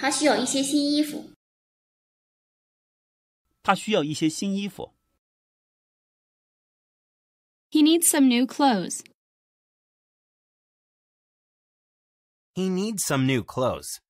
他需要一些新衣服。他需要一些新衣服。He needs some new clothes. He needs some new clothes.